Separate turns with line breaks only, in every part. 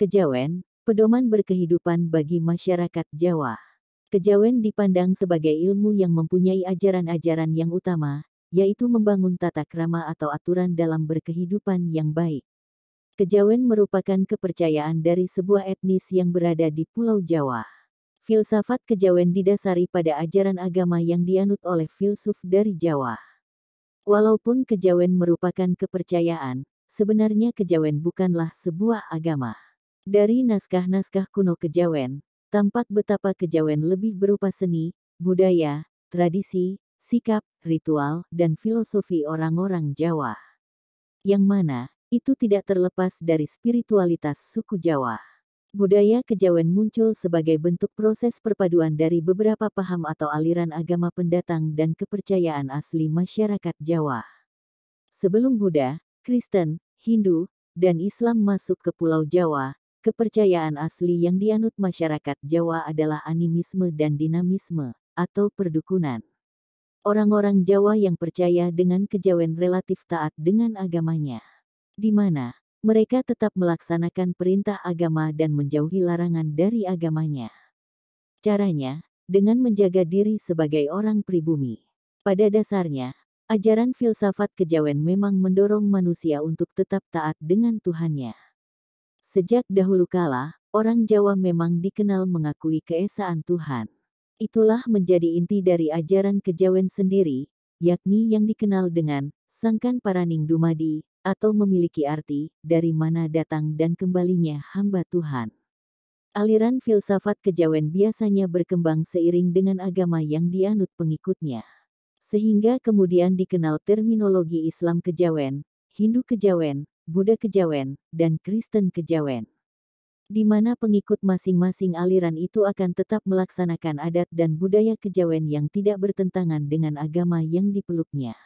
Kejawen, pedoman berkehidupan bagi masyarakat Jawa. Kejawen dipandang sebagai ilmu yang mempunyai ajaran-ajaran yang utama, yaitu membangun tata krama atau aturan dalam berkehidupan yang baik. Kejawen merupakan kepercayaan dari sebuah etnis yang berada di Pulau Jawa. Filsafat kejawen didasari pada ajaran agama yang dianut oleh filsuf dari Jawa. Walaupun kejawen merupakan kepercayaan, sebenarnya kejawen bukanlah sebuah agama. Dari naskah-naskah kuno Kejawen, tampak betapa Kejawen lebih berupa seni, budaya, tradisi, sikap, ritual, dan filosofi orang-orang Jawa. Yang mana, itu tidak terlepas dari spiritualitas suku Jawa. Budaya Kejawen muncul sebagai bentuk proses perpaduan dari beberapa paham atau aliran agama pendatang dan kepercayaan asli masyarakat Jawa. Sebelum Buddha, Kristen, Hindu, dan Islam masuk ke Pulau Jawa, Kepercayaan asli yang dianut masyarakat Jawa adalah animisme dan dinamisme, atau perdukunan. Orang-orang Jawa yang percaya dengan kejawen relatif taat dengan agamanya. Di mana, mereka tetap melaksanakan perintah agama dan menjauhi larangan dari agamanya. Caranya, dengan menjaga diri sebagai orang pribumi. Pada dasarnya, ajaran filsafat kejawen memang mendorong manusia untuk tetap taat dengan Tuhannya. Sejak dahulu kala, orang Jawa memang dikenal mengakui keesaan Tuhan. Itulah menjadi inti dari ajaran kejawen sendiri, yakni yang dikenal dengan sangkan paraning dumadi, atau memiliki arti, dari mana datang dan kembalinya hamba Tuhan. Aliran filsafat kejawen biasanya berkembang seiring dengan agama yang dianut pengikutnya. Sehingga kemudian dikenal terminologi Islam kejawen, Hindu kejawen, Buddha Kejawen, dan Kristen Kejawen. Di mana pengikut masing-masing aliran itu akan tetap melaksanakan adat dan budaya Kejawen yang tidak bertentangan dengan agama yang dipeluknya.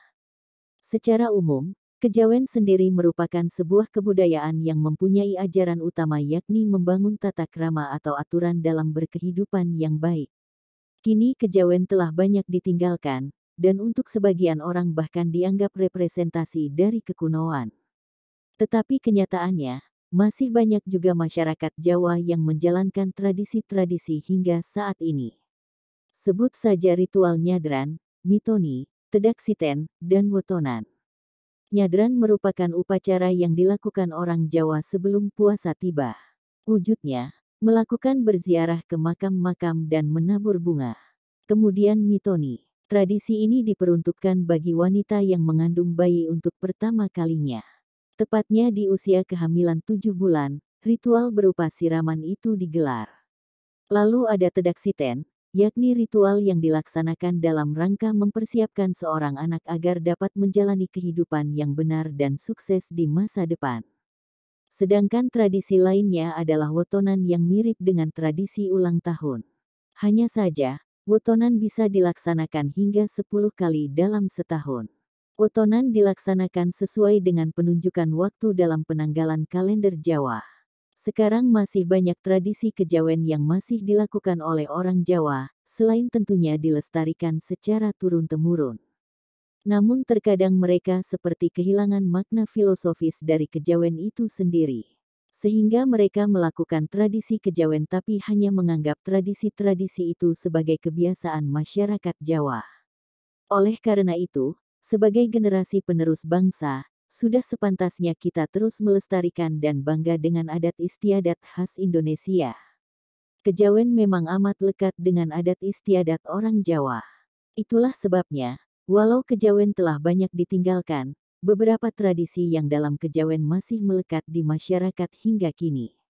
Secara umum, Kejawen sendiri merupakan sebuah kebudayaan yang mempunyai ajaran utama yakni membangun tata krama atau aturan dalam berkehidupan yang baik. Kini kejawen telah banyak ditinggalkan, dan untuk sebagian orang bahkan dianggap representasi dari kekunoan. Tetapi kenyataannya, masih banyak juga masyarakat Jawa yang menjalankan tradisi-tradisi hingga saat ini. Sebut saja ritual nyadran, mitoni, tedaksiten, dan wetonan. Nyadran merupakan upacara yang dilakukan orang Jawa sebelum puasa tiba. Wujudnya, melakukan berziarah ke makam-makam dan menabur bunga. Kemudian mitoni. Tradisi ini diperuntukkan bagi wanita yang mengandung bayi untuk pertama kalinya. Tepatnya di usia kehamilan tujuh bulan, ritual berupa siraman itu digelar. Lalu ada tedaksiten, yakni ritual yang dilaksanakan dalam rangka mempersiapkan seorang anak agar dapat menjalani kehidupan yang benar dan sukses di masa depan. Sedangkan tradisi lainnya adalah wotonan yang mirip dengan tradisi ulang tahun. Hanya saja, wotonan bisa dilaksanakan hingga 10 kali dalam setahun. Otonan dilaksanakan sesuai dengan penunjukan waktu dalam penanggalan kalender Jawa. Sekarang masih banyak tradisi kejawen yang masih dilakukan oleh orang Jawa, selain tentunya dilestarikan secara turun-temurun. Namun terkadang mereka seperti kehilangan makna filosofis dari kejawen itu sendiri. Sehingga mereka melakukan tradisi kejawen tapi hanya menganggap tradisi-tradisi itu sebagai kebiasaan masyarakat Jawa. Oleh karena itu, sebagai generasi penerus bangsa, sudah sepantasnya kita terus melestarikan dan bangga dengan adat istiadat khas Indonesia. Kejawen memang amat lekat dengan adat istiadat orang Jawa. Itulah sebabnya, walau kejawen telah banyak ditinggalkan, beberapa tradisi yang dalam kejawen masih melekat di masyarakat hingga kini.